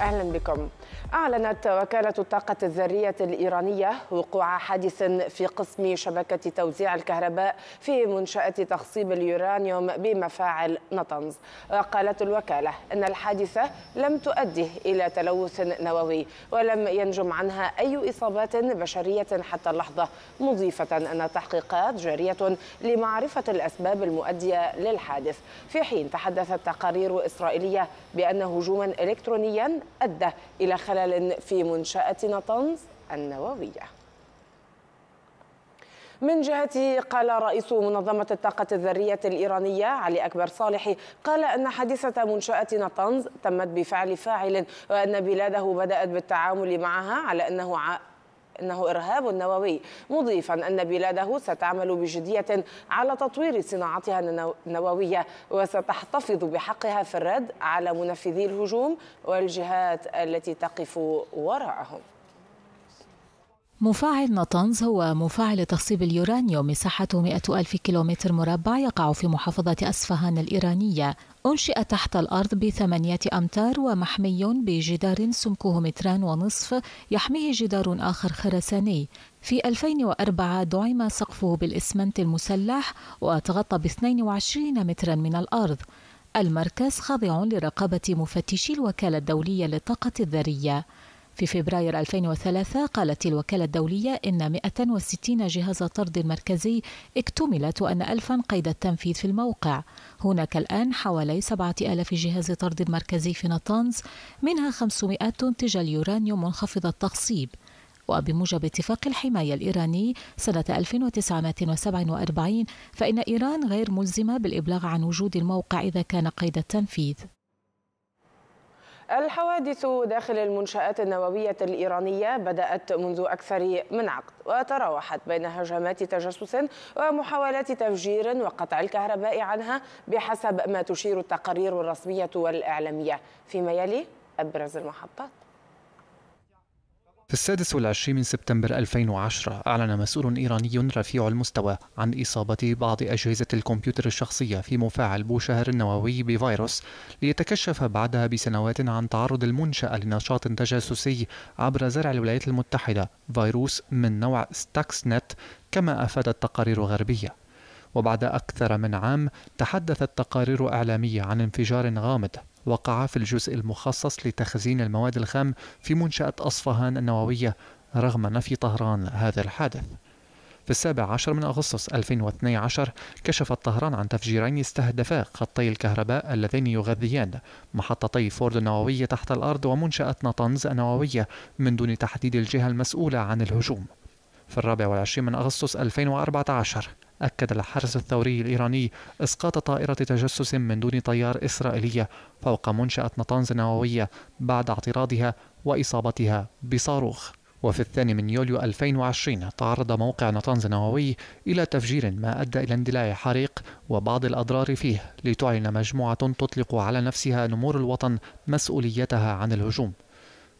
أهلا بكم أعلنت وكالة الطاقة الذرية الإيرانية وقوع حادث في قسم شبكة توزيع الكهرباء في منشأة تخصيب اليورانيوم بمفاعل نطنز وقالت الوكالة أن الحادثة لم تؤدي إلى تلوث نووي ولم ينجم عنها أي إصابات بشرية حتى اللحظة مضيفة أن التحقيقات جارية لمعرفة الأسباب المؤدية للحادث في حين تحدثت تقارير إسرائيلية بأن هجوما إلكترونيا أدى إلى خلل في منشأة نطنز النووية من جهته قال رئيس منظمة الطاقة الذرية الإيرانية علي أكبر صالح قال أن حادثة منشأة نطنز تمت بفعل فاعل وأن بلاده بدأت بالتعامل معها على أنه إنه إرهاب نووي مضيفا أن بلاده ستعمل بجدية على تطوير صناعتها النووية وستحتفظ بحقها في الرد على منفذي الهجوم والجهات التي تقف وراءهم مفاعل نطنز هو مفاعل تخصيب اليورانيوم مساحته 100 ألف كيلومتر مربع يقع في محافظة أسفهان الإيرانية أنشئ تحت الأرض بثمانية أمتار ومحمي بجدار سمكه متران ونصف يحميه جدار آخر خرساني في 2004 دعم سقفه بالإسمنت المسلح وتغطى ب 22 مترا من الأرض المركز خاضع لرقابة مفتشي الوكالة الدولية للطاقة الذرية في فبراير 2003 قالت الوكالة الدولية إن 160 جهاز طرد مركزي اكتملت وأن ألفا قيد التنفيذ في الموقع هناك الآن حوالي 7000 جهاز طرد مركزي في نطنز منها 500 تنتج اليورانيوم منخفض التخصيب وبموجب اتفاق الحماية الإيراني سنة 1947 فإن إيران غير ملزمة بالإبلاغ عن وجود الموقع إذا كان قيد التنفيذ الحوادث داخل المنشآت النووية الإيرانية بدأت منذ أكثر من عقد وتراوحت بين هجمات تجسس ومحاولات تفجير وقطع الكهرباء عنها بحسب ما تشير التقارير الرسمية والإعلامية فيما يلي أبرز المحطات في السادس والعشرين من سبتمبر 2010 أعلن مسؤول إيراني رفيع المستوى عن إصابة بعض أجهزة الكمبيوتر الشخصية في مفاعل بوشهر النووي بفيروس ليتكشف بعدها بسنوات عن تعرض المنشأة لنشاط تجسسي عبر زرع الولايات المتحدة فيروس من نوع ستاكسنت كما أفادت تقارير غربية وبعد أكثر من عام تحدثت تقارير إعلامية عن انفجار غامض وقع في الجزء المخصص لتخزين المواد الخام في منشأة أصفهان النووية رغم نفي طهران هذا الحادث في السابع عشر من أغسطس 2012 كشفت طهران عن تفجيرين استهدفا خطي الكهرباء اللذين يغذيان محطتي فورد النووية تحت الأرض ومنشأة نطنز النووية من دون تحديد الجهة المسؤولة عن الهجوم في الرابع والعشرين من أغسطس 2014 أكد الحرس الثوري الإيراني إسقاط طائرة تجسس من دون طيار إسرائيلية فوق منشأة نطنز النووية بعد اعتراضها وإصابتها بصاروخ وفي الثاني من يوليو 2020 تعرض موقع نطنز النووي إلى تفجير ما أدى إلى اندلاع حريق وبعض الأضرار فيه لتعلن مجموعة تطلق على نفسها نمور الوطن مسؤوليتها عن الهجوم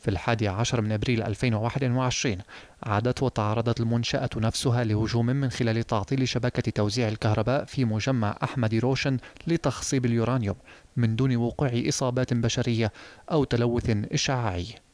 في الحادي عشر من أبريل 2021 عادت وتعرضت المنشأة نفسها لهجوم من خلال تعطيل شبكة توزيع الكهرباء في مجمع أحمد روشن لتخصيب اليورانيوم من دون وقوع إصابات بشرية أو تلوث إشعاعي